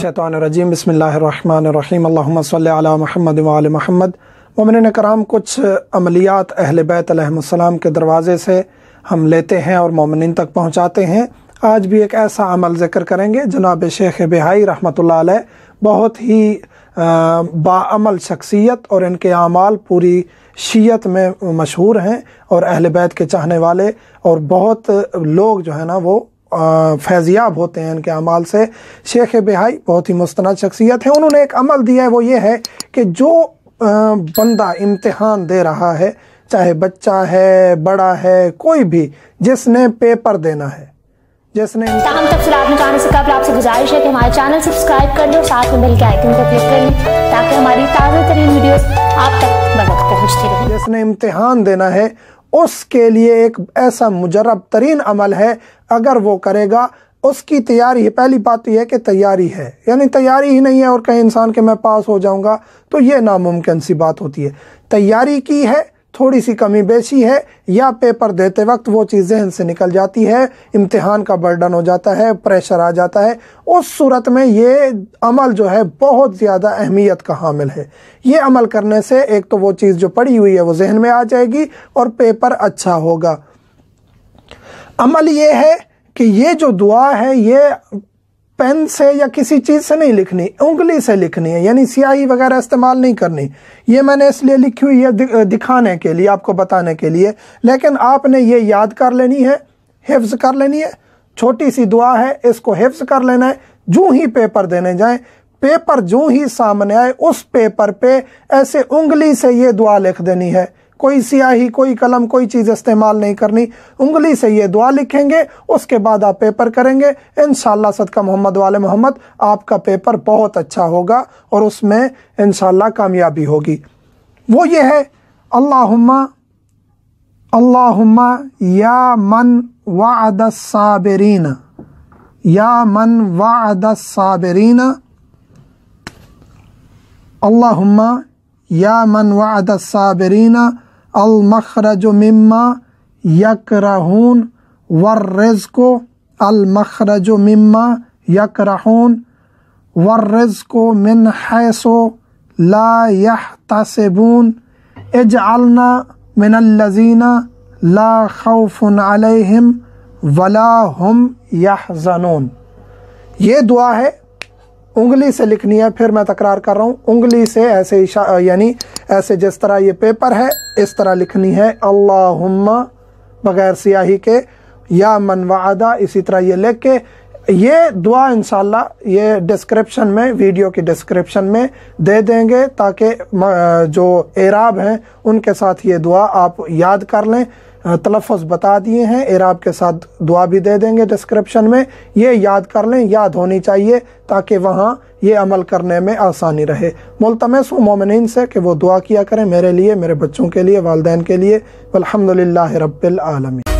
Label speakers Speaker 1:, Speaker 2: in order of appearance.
Speaker 1: शैतानरजीम बसमीम महमद महमद ममिन कराम कुछ अमलियात अहल बैतम के दरवाज़े से हम लेते हैं और ममिन तक पहुँचाते हैं आज भी एक ऐसा अमल ज़िक्र करेंगे जनाब शेख बहाई रहमत बहुत ही बामल शख्सियत और इनके अमाल पूरी शीयत में मशहूर हैं और अहल बैत के चाहने वाले और बहुत लोग जो है ना वो फैज़ियाब होते हैं इनके अमाल से शेख बेहाई बहुत ही मुस्ंद शख्सियत है उन्होंने एक अमल दिया है वो ये है कि जो बंदा इम्तहान दे रहा है चाहे बच्चा है बड़ा है कोई भी जिसने पेपर देना है जिसने तमाम तफसलत में जाने से कबल आपसे गुजारिश है कि हमारे चैनल सब्सक्राइब कर लें और साथ में बेल के आइकन को क्लिक कर लें ताकि हमारी ताज़ा तरीन वीडियोस आप तक बर वक्त रहे जिसने इम्तिहान देना है उसके लिए एक ऐसा मुजरब तरीन अमल है अगर वो करेगा उसकी तैयारी पहली बात तो यह कि तैयारी है यानी तैयारी ही नहीं है और कहीं इंसान के मैं पास हो जाऊंगा तो ये नामुमकिन सी बात होती है तैयारी की है थोड़ी सी कमी बेशी है या पेपर देते वक्त वो चीज़ जहन से निकल जाती है इम्तिहान का बर्डन हो जाता है प्रेशर आ जाता है उस सूरत में ये अमल जो है बहुत ज़्यादा अहमियत का हामिल है ये अमल करने से एक तो वो चीज़ जो पड़ी हुई है वो जहन में आ जाएगी और पेपर अच्छा होगा अमल ये है कि ये जो दुआ है ये पेन से या किसी चीज़ से नहीं लिखनी उंगली से लिखनी है यानी स्याही वगैरह इस्तेमाल नहीं करनी ये मैंने इसलिए लिखी हुई है दिखाने के लिए आपको बताने के लिए लेकिन आपने ये याद कर लेनी है हिफ्ज कर लेनी है छोटी सी दुआ है इसको हिफ्ज कर लेना है जूँ ही पेपर देने जाए पेपर जो ही सामने आए उस पेपर पे ऐसे उंगली से ये दुआ लिख देनी है कोई स्याही कोई कलम कोई चीज़ इस्तेमाल नहीं करनी उंगली से ये दुआ लिखेंगे उसके बाद आप पेपर करेंगे इन सदका मोहम्मद वाले मोहम्मद आपका पेपर बहुत अच्छा होगा और उसमें इन कामयाबी होगी वो ये है अल्लाहुम्मा अल्लाहुम्मा या मन वाद साबरीन या मन वाद साबरीन अल्लाहुम्मा या मन वाद साबरीना अलमखरज मम्मा यकरहून वर्रज़को अलमखरज मम्मा यकरहून वर्रज़को मिन हैसो ला इज इजअलना मिनल्लजीना ला खौफुन अलैहिम वला हम जनून ये दुआ है उंगली से लिखनी है फिर मैं तकरार कर रहा हूँ उंगली से ऐसे यानी ऐसे जिस तरह ये पेपर है इस तरह लिखनी है अल्लाहुम्मा बगैर सियाही के या मन वादा इसी तरह ये लिख के ये दुआ इनशाला ये डिस्क्रिप्शन में वीडियो की डिस्क्रिप्शन में दे देंगे ताकि जो एराब हैं उनके साथ ये दुआ आप याद कर लें तलफ़ बता दिए हैं एराब के साथ दुआ भी दे देंगे डिस्क्रिप्शन में ये याद कर लें याद होनी चाहिए ताकि वहाँ ये अमल करने में आसानी रहे मुलतमस हूँ मोमिन से कि वो दुआ किया करें मेरे लिए मेरे बच्चों के लिए वालदेन के लिए अलहमदिल्ला रबालमी